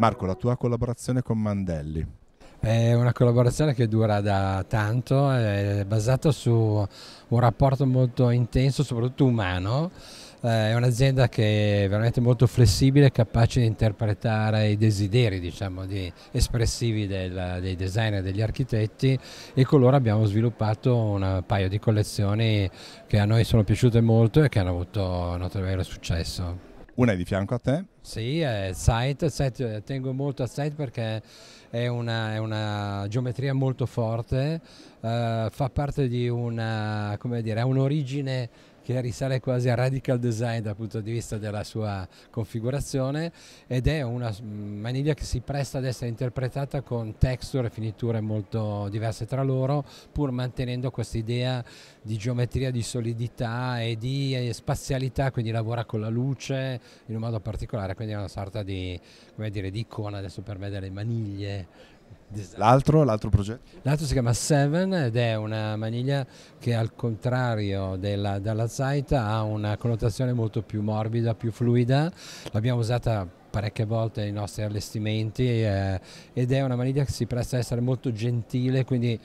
Marco, la tua collaborazione con Mandelli. È una collaborazione che dura da tanto, è basata su un rapporto molto intenso, soprattutto umano. Eh, è un'azienda che è veramente molto flessibile, capace di interpretare i desideri diciamo, di espressivi del, dei designer, e degli architetti e con loro abbiamo sviluppato un paio di collezioni che a noi sono piaciute molto e che hanno avuto notevole successo. Una è di fianco a te? Sì, è Sight, Sight eh, tengo molto a Sight perché è una, è una geometria molto forte, eh, fa parte di una, come dire, ha un'origine che risale quasi a radical design dal punto di vista della sua configurazione ed è una maniglia che si presta ad essere interpretata con texture e finiture molto diverse tra loro pur mantenendo questa idea di geometria, di solidità e di eh, spazialità, quindi lavora con la luce in un modo particolare, quindi è una sorta di, dire, di icona adesso per me delle maniglie L'altro, l'altro, progetto? L'altro si chiama Seven ed è una maniglia che al contrario della, della Zaita ha una connotazione molto più morbida, più fluida. L'abbiamo usata parecchie volte nei nostri allestimenti eh, ed è una maniglia che si presta a essere molto gentile, quindi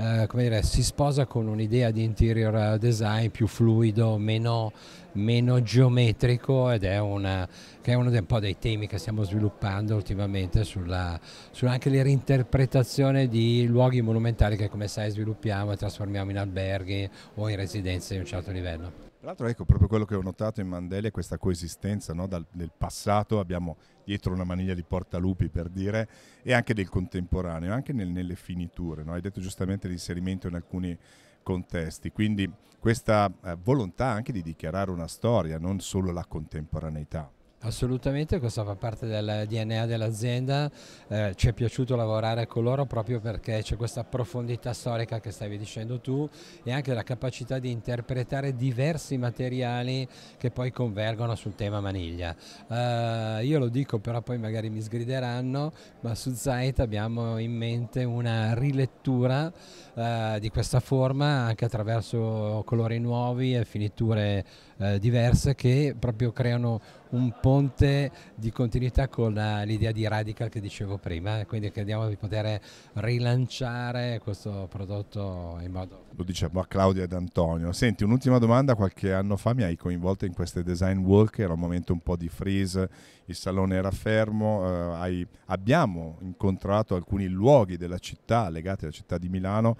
eh, come dire, si sposa con un'idea di interior design più fluido, meno, meno geometrico ed è, una, è uno dei, un dei, temi che stiamo sviluppando ultimamente sulla, sulla anche la reinterpretazione di luoghi monumentali che come sai sviluppiamo e trasformiamo in alberghi o in residenze di un certo livello. Tra l'altro ecco proprio quello che ho notato in Mandela è questa coesistenza no? Dal, del passato, abbiamo dietro una maniglia di portalupi per dire, e anche del contemporaneo, anche nel, nelle finiture, no? hai detto giustamente l'inserimento in alcuni contesti, quindi questa eh, volontà anche di dichiarare una storia, non solo la contemporaneità. Assolutamente, questo fa parte del DNA dell'azienda, eh, ci è piaciuto lavorare con loro proprio perché c'è questa profondità storica che stavi dicendo tu e anche la capacità di interpretare diversi materiali che poi convergono sul tema maniglia. Eh, io lo dico però poi magari mi sgrideranno, ma su Zait abbiamo in mente una rilettura eh, di questa forma anche attraverso colori nuovi e finiture eh, diverse che proprio creano un po' ponte di continuità con eh, l'idea di Radical che dicevo prima, eh, quindi crediamo di poter rilanciare questo prodotto in modo... Lo diciamo a Claudia ed Antonio. Senti, un'ultima domanda, qualche anno fa mi hai coinvolto in queste design walk, era un momento un po' di freeze, il salone era fermo, eh, hai, abbiamo incontrato alcuni luoghi della città legati alla città di Milano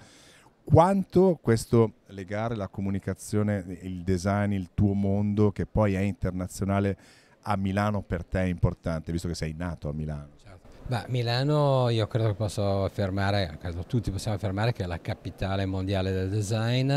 quanto questo legare la comunicazione, il design, il tuo mondo che poi è internazionale a Milano per te è importante, visto che sei nato a Milano? Beh, Milano io credo che posso affermare, credo tutti possiamo affermare che è la capitale mondiale del design.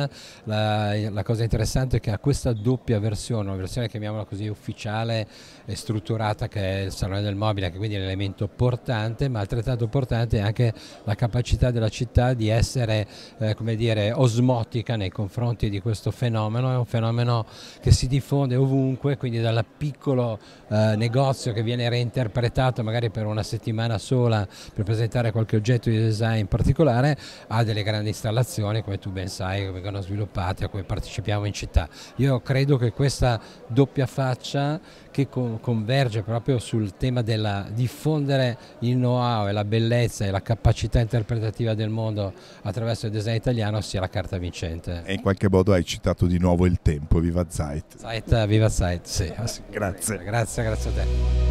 La, la cosa interessante è che ha questa doppia versione, una versione chiamiamola così ufficiale e strutturata che è il Salone del Mobile, che quindi è l'elemento portante, ma altrettanto portante è anche la capacità della città di essere, eh, come dire, osmotica nei confronti di questo fenomeno. È un fenomeno che si diffonde ovunque, quindi dal piccolo eh, negozio che viene reinterpretato magari per una settimana settimana sola per presentare qualche oggetto di design particolare, ha delle grandi installazioni come tu ben sai, che vengono sviluppate, a cui partecipiamo in città. Io credo che questa doppia faccia che converge proprio sul tema della diffondere il know-how e la bellezza e la capacità interpretativa del mondo attraverso il design italiano sia la carta vincente. E in qualche modo hai citato di nuovo il tempo, viva Zeit. Zeit, viva Zeit, sì. Ah grazie. Grazie, grazie a te.